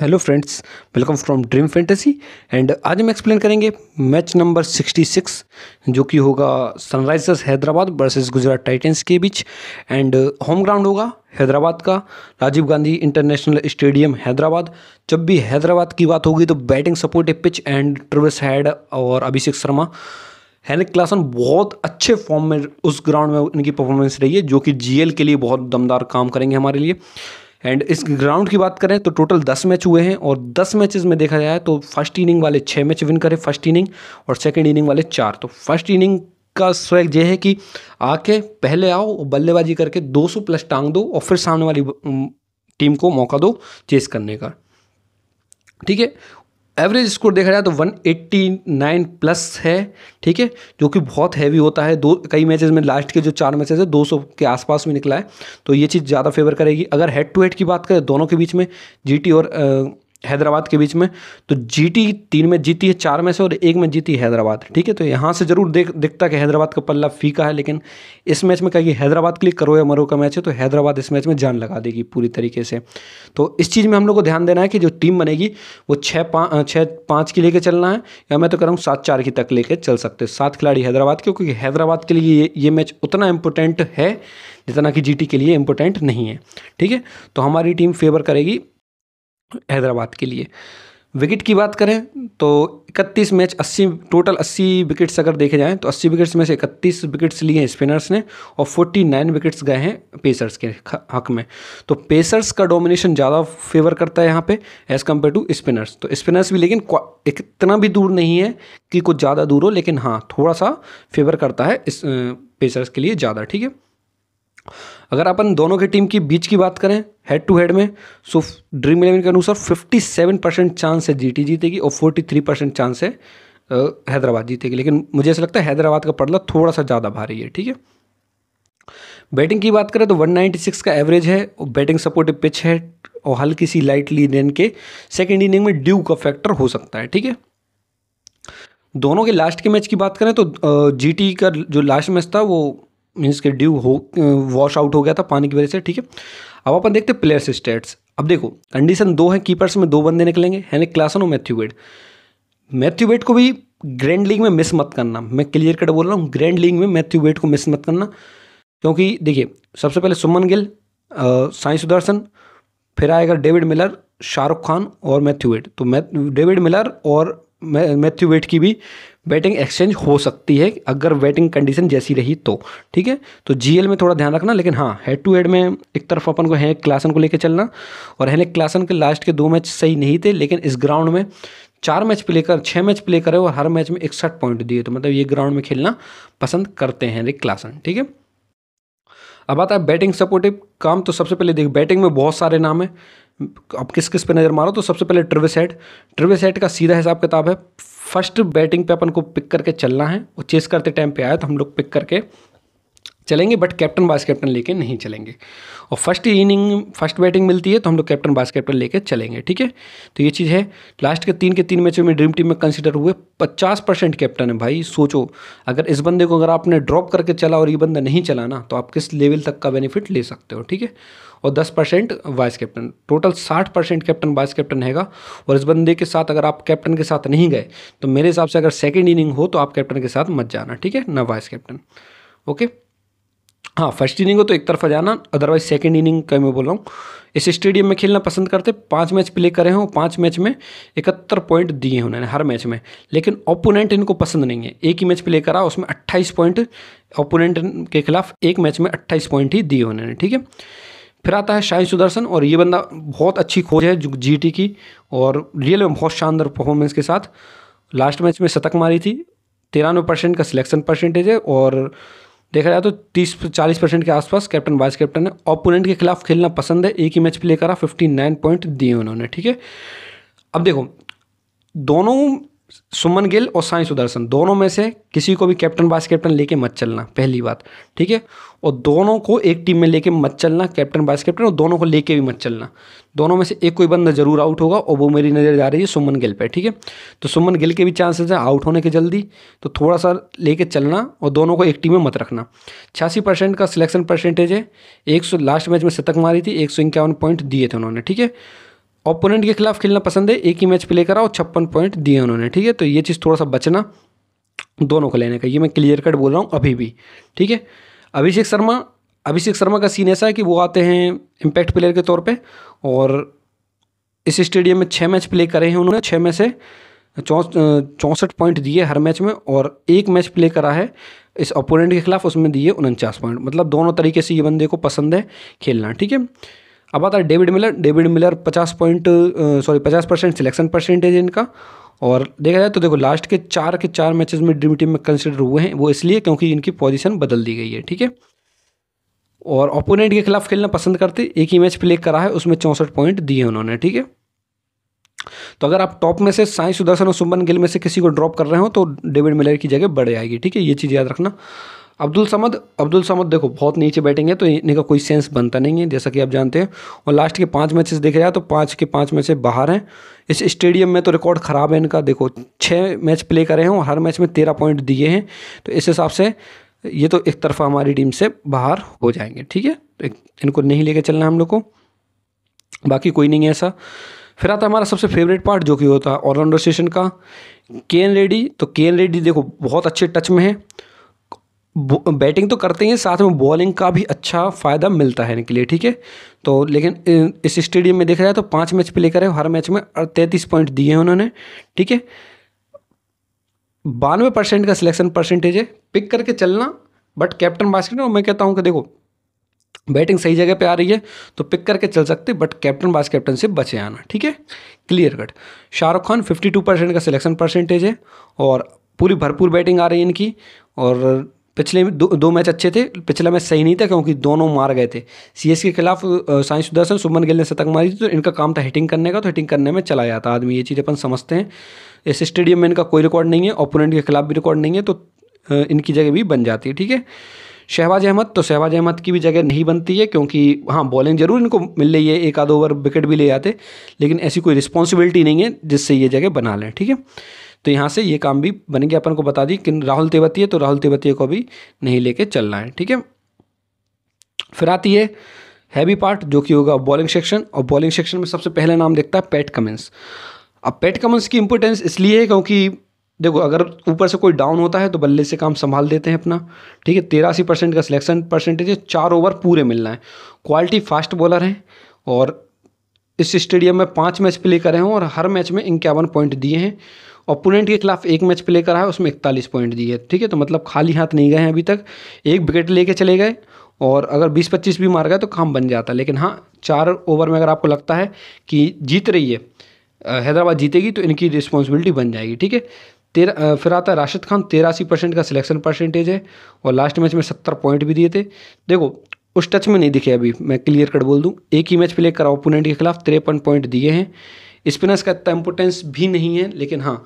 hello friends welcome from dream fantasy and आज हम explain करेंगे मैच नंबर 66 जो कि होगा Sunrisers Hyderabad versus Gujarat Titans के बीच एंड होम ग्राउंड होगा हैदराबाद का राजीव गांधी इंटरनेशनल स्टेडियम हैदराबाद जब भी हैदराबाद की बात होगी तो batting support pitch and Travis Head और अभिषेक शर्मा हैनिक क्लासन बहुत अच्छे फॉर्म में उस ग्राउंड में इनकी परफॉर्मेंस रही है जो कि जीएल के लिए बहुत दमदार काम करेंगे हमारे लिए एंड इस ग्राउंड की बात करें तो टोटल दस मैच हुए हैं और दस मैचेस में देखा जाए तो फर्स्ट इनिंग वाले छः मैच विन करें फर्स्ट इनिंग और सेकेंड इनिंग वाले चार तो फर्स्ट इनिंग का स्वैग ये है कि आके पहले आओ बल्लेबाजी करके 200 प्लस टांग दो और फिर सामने वाली टीम को मौका दो चेस करने का ठीक है एवरेज स्कोर देखा जाए तो 189 प्लस है ठीक है जो कि बहुत हैवी होता है दो कई मैचेस में लास्ट के जो चार मैचेस है 200 के आसपास में निकला है तो ये चीज़ ज़्यादा फेवर करेगी अगर हेड टू हेड की बात करें दोनों के बीच में जीटी और आ, हैदराबाद के बीच में तो जीटी तीन में जीती है चार में से और एक में जीती है हैदराबाद ठीक है तो यहाँ से जरूर देख दिखता कि हैदराबाद का पल्ला फीका है लेकिन इस मैच में कहिए हैदराबाद के लिए करो या मरो का मैच है तो हैदराबाद इस मैच में जान लगा देगी पूरी तरीके से तो इस चीज़ में हम लोग को ध्यान देना है कि जो टीम बनेगी वो छः पाँच छः पाँच की लेकर चलना है या मैं तो कह रहा हूँ सात चार की तक लेकर चल सकते सात खिलाड़ी हैदराबाद के क्योंकि हैदराबाद के लिए ये मैच उतना इम्पोर्टेंट है जितना कि जी के लिए इम्पोर्टेंट नहीं है ठीक है तो हमारी टीम फेवर करेगी हैदराबाद के लिए विकेट की बात करें तो 31 मैच 80 टोटल 80 विकेट्स अगर देखे जाएं तो 80 विकेट्स में से 31 विकेट्स लिए हैं स्पिनर्स ने और 49 विकेट्स गए हैं पेसर्स के हक में तो पेसर्स का डोमिनेशन ज़्यादा फेवर करता है यहाँ पे एज़ कम्पेयर टू स्पिनर्स तो स्पिनर्स भी लेकिन इतना भी दूर नहीं है कि कुछ ज़्यादा दूर हो लेकिन हाँ थोड़ा सा फेवर करता है इस पेसर्स के लिए ज़्यादा ठीक है अगर अपन दोनों की टीम की बीच की बात करें हेड टू हेड में सो ड्रीम इलेवन के अनुसार 57 परसेंट चांस है जीटी जीतेगी और 43 परसेंट चांस है हैदराबाद जीतेगी लेकिन मुझे ऐसा लगता है हैदराबाद का पड़ला थोड़ा सा ज़्यादा भारी है ठीक है बैटिंग की बात करें तो 196 का एवरेज है और बैटिंग सपोर्टिव पिच है और हल्की सी लाइटली रेन के सेकेंड इनिंग में ड्यू का फैक्टर हो सकता है ठीक है दोनों के लास्ट के मैच की बात करें तो जीटी का जो लास्ट मैच था वो मीन्स के ड्यू हो वॉश आउट हो गया था पानी की वजह से ठीक है अब अपन देखते हैं प्लेयर्स स्टेट्स अब देखो कंडीशन दो है कीपर्स में दो बंदे निकलेंगे हैनिक क्लासन और मैथ्यू वेड मैथ्यू वेट को भी ग्रैंड लीग में मिस मत करना मैं क्लियर कट बोल रहा हूँ ग्रैंड लीग में मैथ्यू वेट को मिस मत करना क्योंकि देखिए सबसे पहले सुमन गिल साई सुदर्शन फिर आएगा डेविड मिलर शाहरुख खान और मैथ्यू वेट तो मैथ डेविड मिलर और मैथ्यू वेट की भी वेटिंग एक्सचेंज हो सकती है अगर वेटिंग कंडीशन जैसी रही तो ठीक है तो जीएल में थोड़ा ध्यान रखना लेकिन हाँ हेड टू हेड में एक तरफ अपन को हैनिक क्लासन को लेकर चलना और हैनिक क्लासन के लास्ट के दो मैच सही नहीं थे लेकिन इस ग्राउंड में चार मैच प्ले कर छः मैच प्ले करे और हर मैच में इकसठ पॉइंट दिए तो मतलब ये ग्राउंड में खेलना पसंद करते हैं रिक क्लासन ठीक है अब आता है बैटिंग सपोर्टिव काम तो सबसे पहले देख बैटिंग में बहुत सारे नाम है अब किस किस पे नज़र मारो तो सबसे पहले ट्रिविस हेड ट्रिविस हेड का सीधा हिसाब किताब है फर्स्ट बैटिंग पे अपन को पिक करके चलना है और चेस करते टाइम पे आया तो हम लोग पिक करके चलेंगे बट कैप्टन वाइस कैप्टन लेके नहीं चलेंगे और फर्स्ट इनिंग फर्स्ट बैटिंग मिलती है तो हम लोग कैप्टन वाइस कैप्टन लेके चलेंगे ठीक है तो ये चीज़ है लास्ट के तीन के तीन मैचों में ड्रीम टीम में कंसिडर हुए पचास परसेंट कैप्टन है भाई सोचो अगर इस बंदे को अगर आपने ड्रॉप करके चला और ये बंदा नहीं चला ना तो आप किस लेवल तक का बेनिफिट ले सकते हो ठीक है और दस परसेंट वाइस कैप्टन टोटल साठ परसेंट कैप्टन वाइस कैप्टन रहेगा और इस बंदे के साथ अगर आप कैप्टन के साथ नहीं गए तो मेरे हिसाब से अगर सेकेंड इनिंग हो तो आप कैप्टन के साथ मत जाना ठीक है ना वाइस कैप्टन ओके हाँ फर्स्ट इनिंग हो तो एक तरफा जाना अदरवाइज सेकेंड इनिंग का मैं बोल रहा हूँ इस स्टेडियम में खेलना पसंद करते पांच मैच प्ले करे हों पांच मैच में इकहत्तर पॉइंट दिए हैं उन्होंने हर मैच में लेकिन ओपोनेंट इनको पसंद नहीं है एक ही मैच प्ले करा उसमें अट्ठाईस पॉइंट ओपोनेंट के खिलाफ एक मैच में अट्ठाईस पॉइंट ही दिए उन्होंने ठीक है फिर आता है शाइन सुदर्शन और ये बंदा बहुत अच्छी खोज है जो जी की और रियल में बहुत शानदार परफॉर्मेंस के साथ लास्ट मैच में शतक मारी थी तिरानवे परसेंट का सिलेक्शन परसेंटेज है और देखा जाए तो तीस चालीस परसेंट के आसपास कैप्टन वाइस कैप्टन है ओपोनेंट के खिलाफ खेलना पसंद है एक ही मैच प्ले करा फिफ्टी नाइन पॉइंट दिए उन्होंने ठीक है अब देखो दोनों सुमन गिल और साई सुदर्शन दोनों में से किसी को भी कैप्टन वाइस कैप्टन लेके मत चलना पहली बात ठीक है और दोनों को एक टीम में लेके मत चलना कैप्टन वाइस कैप्टन और दोनों को लेके भी मत चलना दोनों में से एक कोई बंदा जरूर आउट होगा और वो मेरी नज़र जा रही है सुमन गिल पे ठीक है तो सुमन गिल के भी चांसेस हैं आउट होने के जल्दी तो थोड़ा सा लेके चलना और दोनों को एक टीम में मत रखना छियासी परसेंट का सिलेक्शन परसेंटेज है एक लास्ट मैच में शतक मारी थी एक पॉइंट दिए थे उन्होंने ठीक है ओपोनेंट के खिलाफ खेलना पसंद है एक ही मैच प्ले करा और छप्पन पॉइंट दिए उन्होंने ठीक है तो ये चीज़ थोड़ा सा बचना दोनों को लेने का ये मैं क्लियर कट बोल रहा हूँ अभी भी ठीक है अभिषेक शर्मा अभिषेक शर्मा का सीन ऐसा है कि वो आते हैं इम्पैक्ट प्लेयर के तौर पर और इस स्टेडियम में छः मैच प्ले करे हैं उन्होंने छः में से चौंसठ पॉइंट दिए हर मैच में और एक मैच प्ले करा है इस ओपोनेंट के खिलाफ उसमें दिए उनचास पॉइंट मतलब दोनों तरीके से ये बंदे को पसंद है खेलना ठीक है अब आता है डेविड मिलर डेविड मिलर पचास पॉइंट सॉरी पचास परसेंट सिलेक्शन परसेंटेज इनका और देखा जाए तो देखो लास्ट के चार के चार मैचेस में ड्रीम टीम में कंसिडर हुए हैं वो इसलिए क्योंकि इनकी पोजीशन बदल दी गई है ठीक है और ओपोनेंट के खिलाफ खेलना पसंद करते एक ही मैच प्ले करा है उसमें चौंसठ पॉइंट दिए उन्होंने ठीक है तो अगर आप टॉप में से साई सुदर्शन और सुमन गिल में से किसी को ड्रॉप कर रहे हो तो डेविड मिलर की जगह बढ़ जाएगी ठीक है ये चीज़ याद रखना अब्दुल समद अब्दुल समद देखो बहुत नीचे बैटिंग है तो इनका कोई सेंस बनता नहीं है जैसा कि आप जानते हैं और लास्ट के पाँच मैचेस देखे जाए तो पाँच के पाँच मैच बाहर हैं इस स्टेडियम में तो रिकॉर्ड ख़राब है इनका देखो छः मैच प्ले करे हैं और हर मैच में तेरह पॉइंट दिए हैं तो इस हिसाब से ये तो एक तरफा हमारी टीम से बाहर हो जाएंगे ठीक है तो इनको नहीं लेके चलना हम लोग को बाकी कोई नहीं है ऐसा फिर आता है हमारा सबसे फेवरेट पार्ट जो कि होता है ऑलराउंडर स्टेशन का के एन रेडी तो के एन रेडी देखो बहुत अच्छे टच में है बैटिंग तो करते ही साथ में बॉलिंग का भी अच्छा फ़ायदा मिलता है इनके लिए ठीक है तो लेकिन इस स्टेडियम में देखा जाए तो पाँच मैच प्ले करे हर मैच में तैंतीस पॉइंट दिए हैं उन्होंने ठीक है बानवे परसेंट का सिलेक्शन परसेंटेज है पिक करके चलना बट कैप्टन बास्केट मैं कहता हूँ कि देखो बैटिंग सही जगह पे आ रही है तो पिक करके चल सकते बट कैप्टन वाइस कैप्टन से बचे आना ठीक है clear cut Shahrukh Khan 52 percent का सिलेक्शन परसेंटेज है और पूरी भरपूर बैटिंग आ रही है इनकी और पिछले दो दो मैच अच्छे थे पिछला मैच सही नहीं था क्योंकि दोनों मार गए थे सी के खिलाफ साई सुदर्शन सुमन गिल ने शतक मारी थी तो इनका काम था हिटिंग करने का तो हिटिंग करने में चला जाता आदमी ये चीज़ अपन समझते हैं इस स्टेडियम में इनका कोई रिकॉर्ड नहीं है ओपोनेंट के खिलाफ भी रिकॉर्ड नहीं है तो इनकी जगह भी बन जाती है ठीक है शहबाज अहमद तो शहबाज अहमद की भी जगह नहीं बनती है क्योंकि हाँ बॉलिंग जरूर इनको मिल रही है एक आध ओवर विकेट भी ले जाते लेकिन ऐसी कोई रिस्पॉन्सिबिलिटी नहीं है जिससे ये जगह बना लें ठीक है तो यहाँ से ये काम भी बन गया अपन को बता दी कि राहुल तेवतीय तो राहुल तेवतीय को भी नहीं लेके चलना है ठीक है फिर आती है हैवी पार्ट जो कि होगा बॉलिंग सेक्शन और बॉलिंग सेक्शन में सबसे पहला नाम देखता है पैट कमेंस अब पैट कमेंस की इंपॉर्टेंस इसलिए है क्योंकि देखो अगर ऊपर से कोई डाउन होता है तो बल्ले से काम संभाल देते हैं अपना ठीक है तेरासी परसेंट का सिलेक्शन परसेंटेज है चार ओवर पूरे मिलना है क्वालिटी फास्ट बॉलर हैं और इस स्टेडियम में पाँच मैच प्ले करे हैं और हर मैच में इक्यावन पॉइंट दिए हैं ओपोनेंट के खिलाफ एक मैच प्ले करा है उसमें इकतालीस पॉइंट दिए ठीक है तो मतलब खाली हाथ नहीं गए हैं अभी तक एक विकेट लेके चले गए और अगर 20-25 भी मार गए तो काम बन जाता लेकिन हाँ चार ओवर में अगर आपको लगता है कि जीत रही है हैदराबाद जीतेगी तो इनकी रिस्पॉन्सिबिलिटी बन जाएगी ठीक है तेरह फिर आता है राशिद खान तेरासी परसेंट का सिलेक्शन परसेंटेज है और लास्ट मैच में सत्तर पॉइंट भी दिए थे देखो उस टच में नहीं दिखे अभी मैं क्लियर कट बोल दूँ एक ही मैच प्ले करा ओपोनेंट के खिलाफ तिरपन पॉइंट दिए हैं स्पिनर्स का इतना तो इम्पोर्टेंस भी नहीं है लेकिन हाँ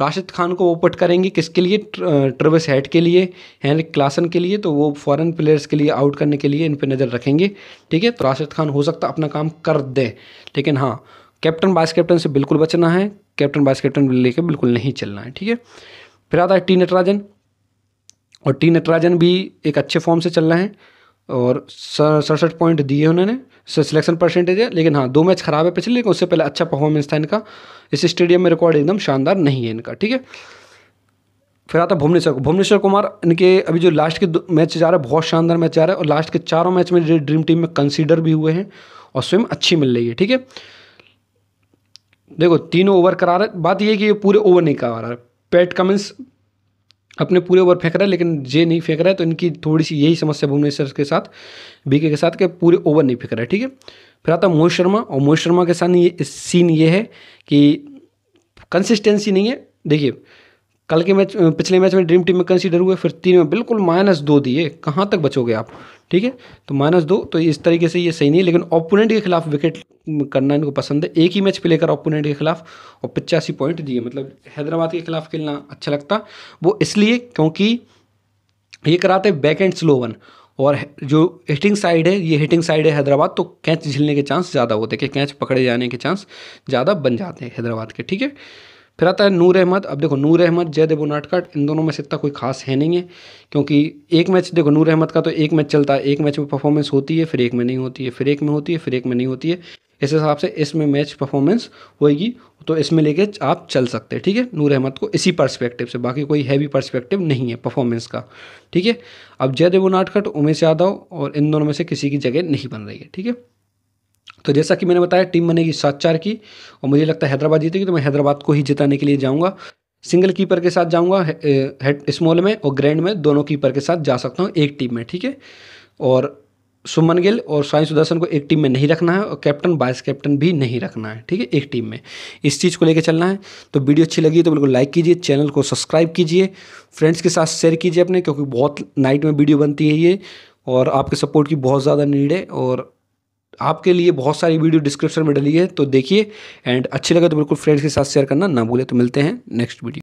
राशिद खान को वो पट करेंगे किसके लिए ट्रेविस हेड के लिए हेनरिक क्लासन के लिए तो वो फॉरेन प्लेयर्स के लिए आउट करने के लिए इन पर नज़र रखेंगे ठीक है तो राशिद खान हो सकता अपना काम कर दे लेकिन हाँ कैप्टन वाइस कैप्टन से बिल्कुल बचना है कैप्टन वाइस कैप्टन लेके बिल्कुल नहीं चलना है ठीक है फिर आता है टी नटराजन और टी नटराजन भी एक अच्छे फॉर्म से चल रहे हैं और सड़सठ पॉइंट दिए उन्होंने सिलेक्शन परसेंटेज है लेकिन हाँ दो मैच खराब है पिछले लेकिन उससे पहले अच्छा परफॉर्मेंस था इनका इस स्टेडियम में रिकॉर्ड एकदम शानदार नहीं है इनका ठीक है फिर आता भुवनेश्वर भुवनेश्वर कुमार इनके अभी जो लास्ट के मैच जा रहे हैं बहुत शानदार मैच जा रहा है और लास्ट के चारों मैच में ड्रीम टीम में कंसीडर भी हुए हैं और स्विम अच्छी मिल रही है ठीक है देखो तीनों ओवर करा रहा है बात यह कि ये पूरे ओवर नहीं करा रहा है पैट कमिंस अपने पूरे ओवर फेंक रहा है लेकिन जे नहीं फेंक रहा है तो इनकी थोड़ी सी यही समस्या भुवनेश्वर के साथ बीके के साथ के पूरे ओवर नहीं फेंक रहा है ठीक है फिर आता मोहित शर्मा और मोहित शर्मा के साथ ये सीन ये है कि कंसिस्टेंसी नहीं है देखिए कल के मैच पिछले मैच में ड्रीम टीम में कंसीडर हुए फिर तीन में बिल्कुल माइनस दो दिए कहाँ तक बचोगे आप ठीक है तो माइनस दो तो इस तरीके से ये सही नहीं है लेकिन ओपोनेंट के खिलाफ विकेट करना इनको पसंद है एक ही मैच प्ले कर ओपोनेंट के खिलाफ और पचासी पॉइंट दिए मतलब हैदराबाद के खिलाफ खेलना अच्छा लगता वो इसलिए क्योंकि ये कराते बैक एंड स्लो वन और जो हिटिंग साइड है ये हिटिंग साइड है हैदराबाद तो कैच झिलने के चांस ज़्यादा होते हैं कि कैच पकड़े जाने के चांस ज़्यादा बन जाते हैं हैदराबाद के ठीक है फिर आता है नूर अहमद अब देखो नूर अहमद जयदेव नाटकट इन दोनों में से इतना कोई खास है नहीं है क्योंकि एक मैच देखो नूर अहमद का तो एक मैच चलता है एक मैच में परफॉर्मेंस होती है फिर एक में नहीं होती है फिर एक में होती है फिर एक में नहीं होती है इस हिसाब से इसमें मैच परफॉर्मेंस होएगी तो इसमें लेके आप चल सकते हैं ठीक है नूर अहमद को इसी पर्सपेक्टिव से बाकी कोई हैवी पर्सपेक्टिव नहीं है परफॉर्मेंस का ठीक है अब जयदेव नाटकट उमेश यादव और इन दोनों में से किसी की जगह नहीं बन रही है ठीक है तो जैसा कि मैंने बताया टीम बनेगी सात चार की और मुझे लगता है हैदराबाद जीतेगी तो मैं हैदराबाद को ही जिताने के लिए जाऊँगा सिंगल कीपर के साथ जाऊँगा हेड स्मॉल में और ग्रैंड में दोनों कीपर के साथ जा सकता हूँ एक टीम में ठीक है और सुमन गिल और साई सुदर्शन को एक टीम में नहीं रखना है और कैप्टन वाइस कैप्टन भी नहीं रखना है ठीक है एक टीम में इस चीज़ को लेकर चलना है तो वीडियो अच्छी लगी तो बिल्कुल लाइक कीजिए चैनल को सब्सक्राइब कीजिए फ्रेंड्स के साथ शेयर कीजिए अपने क्योंकि बहुत नाइट में वीडियो बनती है ये और आपके सपोर्ट की बहुत ज़्यादा नीड है और आपके लिए बहुत सारी वीडियो डिस्क्रिप्शन में डली है तो देखिए एंड अच्छी लगे तो बिल्कुल फ्रेंड्स के साथ शेयर करना ना भूले तो मिलते हैं नेक्स्ट वीडियो